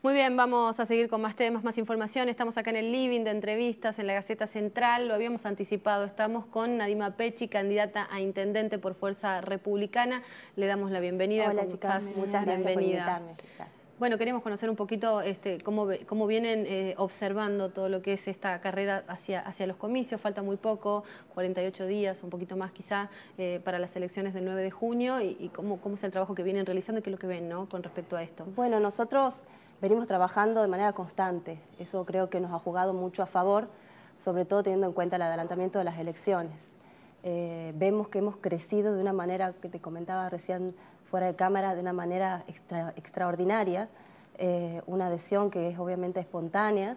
Muy bien, vamos a seguir con más temas, más información. Estamos acá en el living de entrevistas en la Gaceta Central, lo habíamos anticipado. Estamos con Nadima Pechi, candidata a intendente por Fuerza Republicana. Le damos la bienvenida. Hola, chicas. Muchas gracias por invitarme. Bueno, queremos conocer un poquito este, cómo, cómo vienen eh, observando todo lo que es esta carrera hacia, hacia los comicios. Falta muy poco, 48 días, un poquito más quizá, eh, para las elecciones del 9 de junio y, y, cómo, cómo es el trabajo que vienen realizando y qué es lo que ven ¿no? con respecto a esto. Bueno, nosotros venimos trabajando de manera constante. Eso creo que nos ha jugado mucho a favor, sobre todo teniendo en cuenta el adelantamiento de las elecciones. Eh, vemos que hemos crecido de una manera, que te comentaba recién fuera de cámara, de una manera extraordinaria, eh, una adhesión que es obviamente espontánea.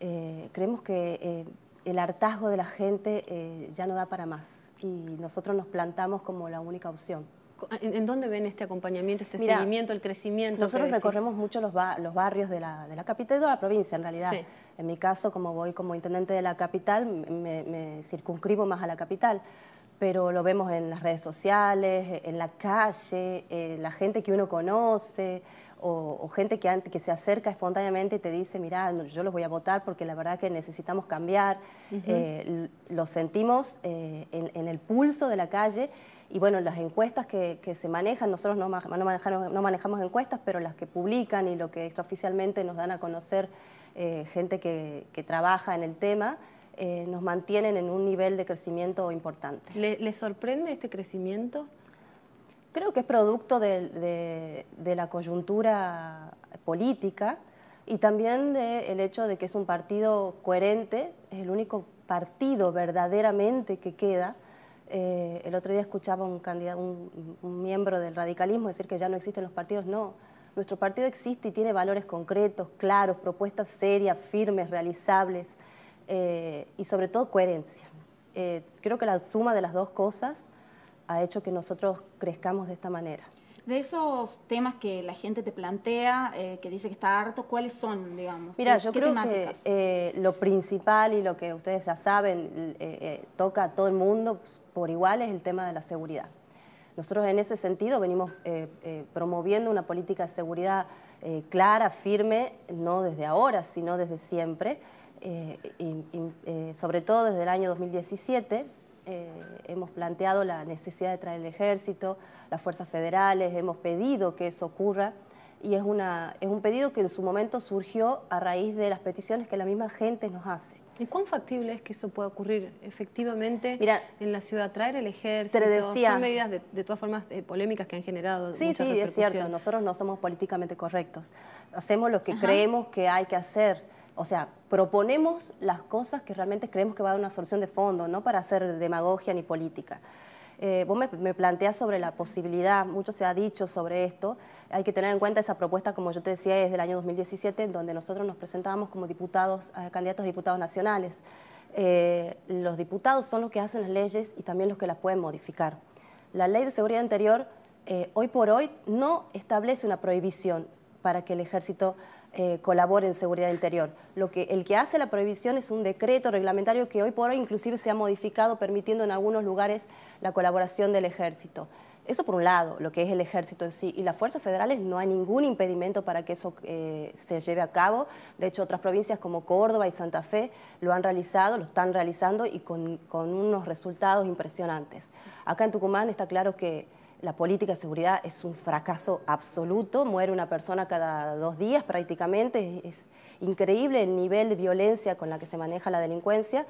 Eh, creemos que el hartazgo de la gente ya no da para más y nosotros nos plantamos como la única opción. Ah, en, dónde ven este acompañamiento, este seguimiento, el crecimiento? Nosotros recorremos mucho los, barrios de la, capital y toda la provincia, en realidad. En mi caso, como voy como intendente de la capital, me, circunscribo más a la capital pero lo vemos en las redes sociales, en la calle, eh, la gente que uno conoce o, gente que, se acerca espontáneamente y te dice, mira, yo los voy a votar porque la verdad que necesitamos cambiar. Eh, lo sentimos eh, en el pulso de la calle y bueno, las encuestas que, se manejan, nosotros no, manejamos, no, manejamos, encuestas, pero las que publican y lo que extraoficialmente nos dan a conocer eh, gente que, trabaja en el tema, eh, nos mantienen en un nivel de crecimiento importante. ¿Le, sorprende este crecimiento? Creo que es producto de, la coyuntura política y también del hecho de que es un partido coherente, es el único partido verdaderamente que queda eh, el otro día escuchaba un, candidato, un, miembro del radicalismo decir que ya no existen los partidos. No, nuestro partido existe y tiene valores concretos, claros, propuestas serias, firmes, realizables eh, y sobre todo coherencia. Eh, creo que la suma de las dos cosas ha hecho que nosotros crezcamos de esta manera de esos temas que la gente te plantea, eh, que dice que está harto, ¿cuáles son, digamos? Mira, yo creo que eh, lo principal y lo que ustedes ya saben, eh, toca a todo el mundo pues, por igual, es el tema de la seguridad. Nosotros en ese sentido venimos promoviendo una política de seguridad clara, firme, no desde ahora, sino desde siempre, y sobre todo desde el año 2017, eh, hemos planteado la necesidad de traer el ejército, las fuerzas federales, hemos pedido que eso ocurra y es, un pedido que en su momento surgió a raíz de las peticiones que la misma gente nos hace. ¿Y cuán factible es que eso pueda ocurrir efectivamente en la ciudad? Traer el ejército, son medidas de, todas formas eh, polémicas que han generado. Sí, sí, es cierto, nosotros no somos políticamente correctos. Hacemos lo que creemos que hay que hacer o sea, proponemos las cosas que realmente creemos que va a dar una solución de fondo, no para hacer demagogia ni política. Eh, vos me, planteas sobre la posibilidad, mucho se ha dicho sobre esto, hay que tener en cuenta esa propuesta, como yo te decía, es del año 2017, donde nosotros nos presentábamos como diputados, eh, candidatos a diputados nacionales. Eh, los diputados son los que hacen las leyes y también los que las pueden modificar. La ley de seguridad interior, hoy por hoy, no establece una prohibición para que el ejército eh, colabore en seguridad interior. Lo que, el que hace la prohibición es un decreto reglamentario que hoy por hoy inclusive se ha modificado permitiendo en algunos lugares la colaboración del ejército. Eso por un lado, lo que es el ejército en sí. Y las fuerzas federales no hay ningún impedimento para que eso eh, se lleve a cabo. De hecho, otras provincias como Córdoba y Santa Fe lo han realizado, lo están realizando y con unos resultados impresionantes. Acá en Tucumán está claro que la política de seguridad es un fracaso absoluto, muere una persona cada dos días prácticamente, es, increíble el nivel de violencia con la que se maneja la delincuencia.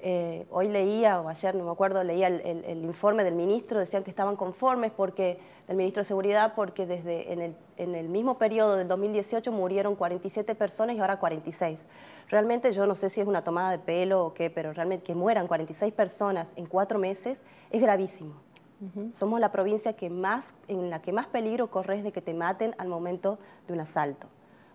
Eh, hoy leía, o ayer, no me acuerdo, leía el, informe del ministro, decían que estaban conformes porque, del ministro de Seguridad, porque desde en el mismo periodo del 2018 murieron 47 personas y ahora 46. Realmente yo no sé si es una tomada de pelo o qué, pero realmente que mueran 46 personas en cuatro meses es gravísimo. Somos la provincia que más, en la que más peligro corres de que te maten al momento de un asalto.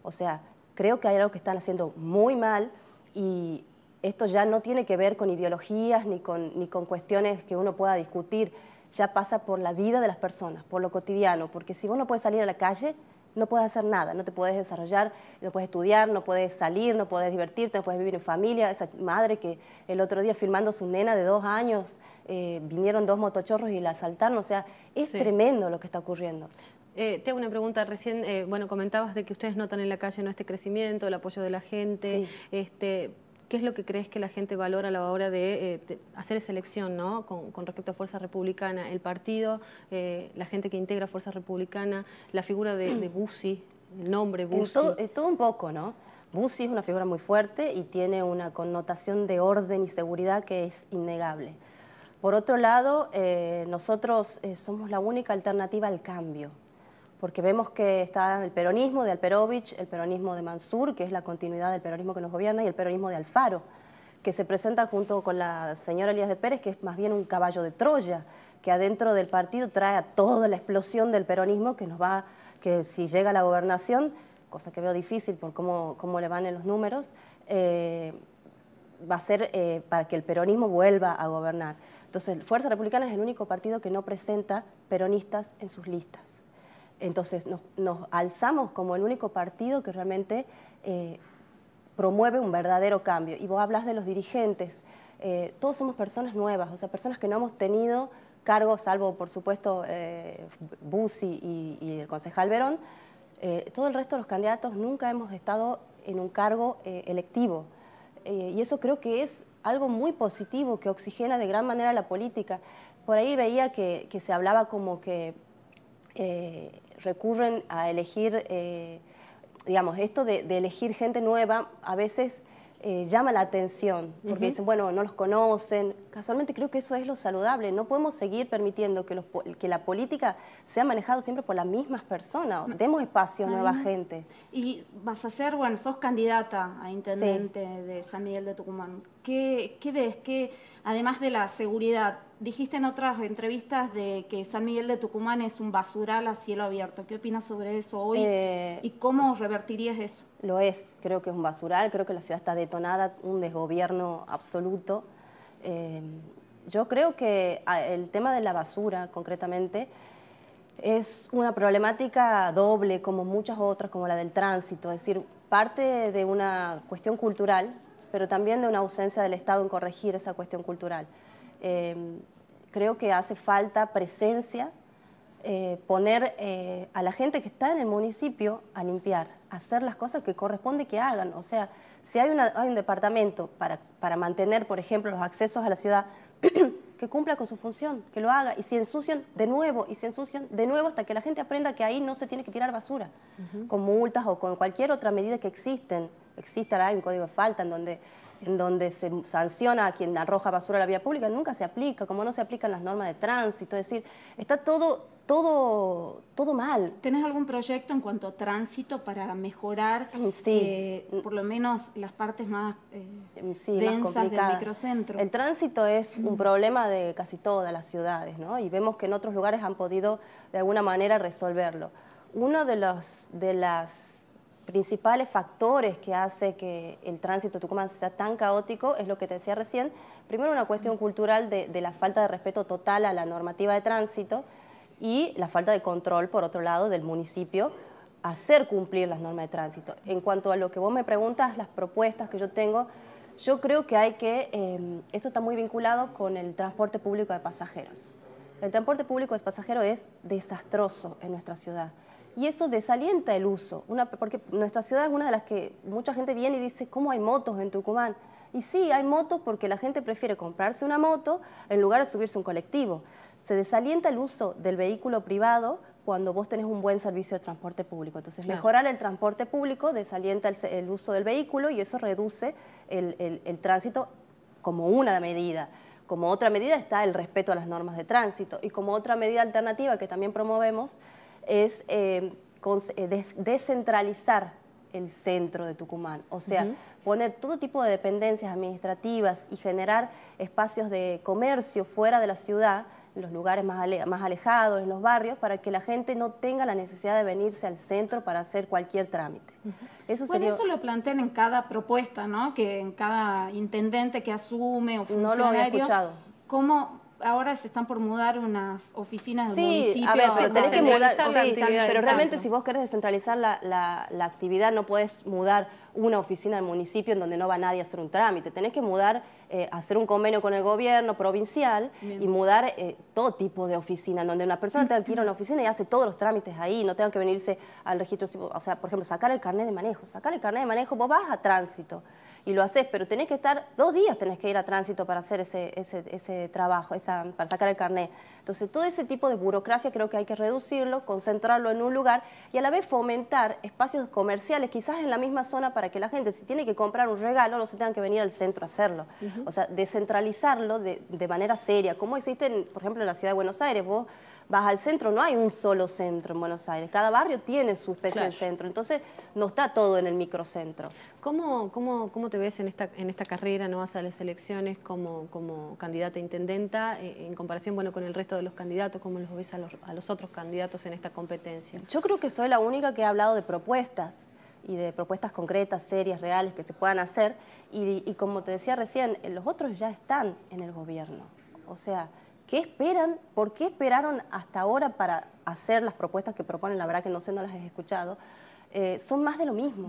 O sea, creo que hay algo que están haciendo muy mal y esto ya no tiene que ver con ideologías ni con, cuestiones que uno pueda discutir. Ya pasa por la vida de las personas, por lo cotidiano, porque si vos no puedes salir a la calle, no puedes hacer nada, no te puedes desarrollar, no puedes estudiar, no puedes salir, no puedes divertirte, no puedes vivir en familia. Esa madre que el otro día filmando su nena de dos años eh, vinieron dos motochorros y la asaltaron. O sea, es tremendo lo que está ocurriendo. Eh, te hago una pregunta recién, eh, bueno, comentabas de que ustedes notan en la calle no este crecimiento, el apoyo de la gente, este, ¿qué es lo que crees que la gente valora a la hora de, eh, hacer esa elección Con, respecto a Fuerza Republicana? El partido, la gente que integra Fuerza Republicana, la figura de, de Bussi, el nombre Bussi. Todo, todo, un poco, ¿no? Bussi es una figura muy fuerte y tiene una connotación de orden y seguridad que es innegable. Por otro lado, eh, nosotros eh, somos la única alternativa al cambio, porque vemos que está el peronismo de Alperovich, el peronismo de Mansur, que es la continuidad del peronismo que nos gobierna, y el peronismo de Alfaro, que se presenta junto con la señora Elías de Pérez, que es más bien un caballo de Troya, que adentro del partido trae a toda la explosión del peronismo que nos va, que si llega a la gobernación, cosa que veo difícil por cómo, le van en los números, eh, va a ser para que el peronismo vuelva a gobernar. Entonces, Fuerza Republicana es el único partido que no presenta peronistas en sus listas. Entonces, nos, alzamos como el único partido que realmente eh, promueve un verdadero cambio. Y vos hablas de los dirigentes. Eh, todos somos personas nuevas, o sea, personas que no hemos tenido cargo, salvo por supuesto eh, Bussi y, el concejal Verón, eh, todo el resto de los candidatos nunca hemos estado en un cargo electivo. y eso creo que es algo muy positivo que oxigena de gran manera la política. Por ahí veía que, se hablaba como que eh, recurren a elegir, eh, digamos, esto de, elegir gente nueva, a veces eh, llama la atención, porque dicen, bueno, no los conocen. Casualmente creo que eso es lo saludable. No podemos seguir permitiendo que, los, que la política sea manejada siempre por las mismas personas. Demos espacio a nueva gente. Y vas a ser, bueno, sos candidata a intendente de San Miguel de Tucumán. ¿Qué, qué ves? que además de la seguridad, dijiste en otras entrevistas de que San Miguel de Tucumán es un basural a cielo abierto. ¿Qué opinas sobre eso hoy? Eh, ¿Y cómo revertirías eso? Lo es, creo que es un basural, creo que la ciudad está detonada, un desgobierno absoluto. Eh, yo creo que ah, el tema de la basura, concretamente, es una problemática doble, como muchas otras, como la del tránsito, es decir, parte de una cuestión cultural, pero también de una ausencia del Estado en corregir esa cuestión cultural. Eh, Creo que hace falta presencia, eh, poner eh, a la gente que está en el municipio a limpiar, hacer las cosas que corresponde que hagan. O sea, si hay, un departamento para, para mantener, por ejemplo, los accesos a la ciudad, que cumpla con su función, que lo haga, y si ensucian de nuevo, y se ensucian de nuevo hasta que la gente aprenda que ahí no se tiene que tirar basura, con multas o con cualquier otra medida que existen. Existe, hay un código de falta en donde en donde se sanciona a quien arroja basura a la vía pública, nunca se aplica, como no se aplican las normas de tránsito, es decir, está todo, todo, todo mal. ¿Tenés algún proyecto en cuanto a tránsito para mejorar mm, eh, por lo mm. menos las partes más eh, densas del microcentro? El tránsito es un mm. problema de casi todas las ciudades, ¿no? Y vemos que en otros lugares han podido de alguna manera resolverlo. Uno de los de las principales factores que hace que el tránsito de Tucumán sea tan caótico es lo que te decía recién. Primero una cuestión cultural de, la falta de respeto total a la normativa de tránsito y la falta de control, por otro lado, del municipio hacer cumplir las normas de tránsito. En cuanto a lo que vos me preguntas, las propuestas que yo tengo, yo creo que hay que, eh, esto está muy vinculado con el transporte público de pasajeros. El transporte público de pasajeros es desastroso en nuestra ciudad y eso desalienta el uso, porque nuestra ciudad es una de las que mucha gente viene y dice, ¿cómo hay motos en Tucumán? Y sí, hay motos porque la gente prefiere comprarse una moto en lugar de subirse un colectivo. Se desalienta el uso del vehículo privado cuando vos tenés un buen servicio de transporte público. Entonces, mejorar el transporte público desalienta el, uso del vehículo y eso reduce el, el tránsito como una medida. Como otra medida está el respeto a las normas de tránsito y como otra medida alternativa que también promovemos es em, eh, descentralizar el centro de Tucumán, o sea, poner todo tipo de dependencias administrativas y generar espacios de comercio fuera de la ciudad, en los lugares más, alejados, en los barrios, para que la gente no tenga la necesidad de venirse al centro para hacer cualquier trámite. bueno, eso lo plantean en cada propuesta, ¿no? Que en cada intendente que asume o funcionario... No lo había escuchado. ¿Cómo, ahora se están por mudar unas oficinas del municipio. A ver, pero sí, pero realmente si vos querés descentralizar la, la, actividad, no podés mudar una oficina del municipio en donde no va nadie a hacer un trámite. Tenés que mudar, eh, hacer un convenio con el gobierno provincial y mudar eh, todo tipo de oficina, donde una persona tenga que ir a una oficina y hace todos los trámites ahí, no tenga que venirse al registro. O sea, por ejemplo, sacar el carnet de manejo. Sacar el carnet de manejo, vos vas a tránsito y lo haces, pero tenés que estar, dos días tenés que ir a tránsito para hacer ese, ese, trabajo, para sacar el carnet. Entonces, todo ese tipo de burocracia creo que hay que reducirlo, concentrarlo en un lugar y a la vez fomentar espacios comerciales, quizás en la misma zona, para que la gente, si tiene que comprar un regalo, no se tenga que venir al centro a hacerlo. O sea, descentralizarlo de, manera seria, como existe, por ejemplo, en la ciudad de Buenos Aires, vos vas al centro, no hay un solo centro en Buenos Aires, cada barrio tiene su especie de centro, entonces no está todo en el microcentro. ¿Cómo, cómo, te ves en esta, en esta carrera, no vas a las elecciones como, como candidata intendenta, eh, en comparación bueno, con el resto de los candidatos, cómo los ves a los, a los otros candidatos en esta competencia? Yo creo que soy la única que ha hablado de propuestas y de propuestas concretas, serias, reales que se puedan hacer. Y, y, como te decía recién, los otros ya están en el gobierno. O sea, ¿Qué esperan? ¿Por qué esperaron hasta ahora para hacer las propuestas que proponen? La verdad que no sé, no las he escuchado. Eh, son más de lo mismo.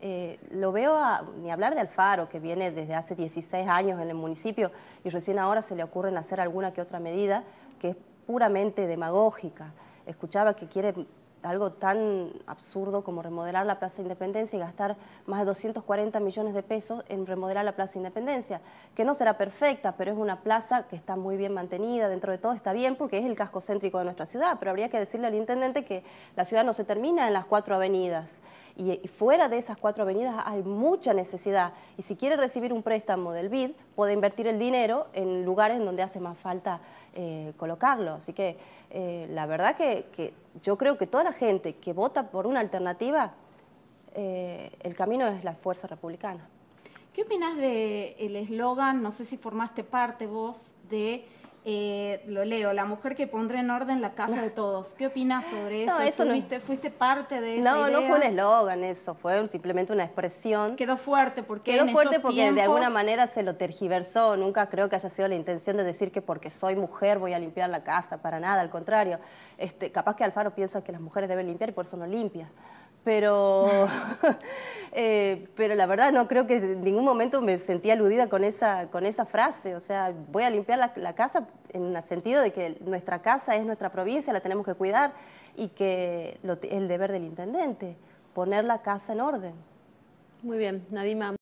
Eh, lo veo, ni hablar de Alfaro, que viene desde hace 16 años en el municipio y recién ahora se le ocurren hacer alguna que otra medida que es puramente demagógica. Escuchaba que quiere algo tan absurdo como remodelar la Plaza Independencia y gastar más de 240 millones de pesos en remodelar la Plaza Independencia, que no será perfecta, pero es una plaza que está muy bien mantenida, dentro de todo está bien porque es el casco céntrico de nuestra ciudad, pero habría que decirle al intendente que la ciudad no se termina en las cuatro avenidas y, fuera de esas cuatro avenidas hay mucha necesidad. Y si quiere recibir un préstamo del BID, puede invertir el dinero en lugares donde hace más falta eh, colocarlo. Así que eh, la verdad que, yo creo que toda la gente que vota por una alternativa, eh, el camino es la fuerza republicana. ¿Qué opinas del eslogan, no sé si formaste parte vos, de eh, lo leo, la mujer que pondrá en orden la casa de todos. ¿Qué opinas sobre eso? No, fuiste parte de eso. No, no fue un eslogan eso, fue simplemente una expresión. Quedó fuerte porque Quedó fuerte porque de alguna manera se lo tergiversó. Nunca creo que haya sido la intención de decir que porque soy mujer voy a limpiar la casa, para nada, al contrario. Este, capaz que Alfaro piensa que las mujeres deben limpiar y por eso no limpia pero, eh, pero la verdad no creo que en ningún momento me sentí aludida con esa, con esa frase. O sea, voy a limpiar la, casa en el sentido de que nuestra casa es nuestra provincia, la tenemos que cuidar y que es el deber del intendente, poner la casa en orden. Muy bien, Nadima.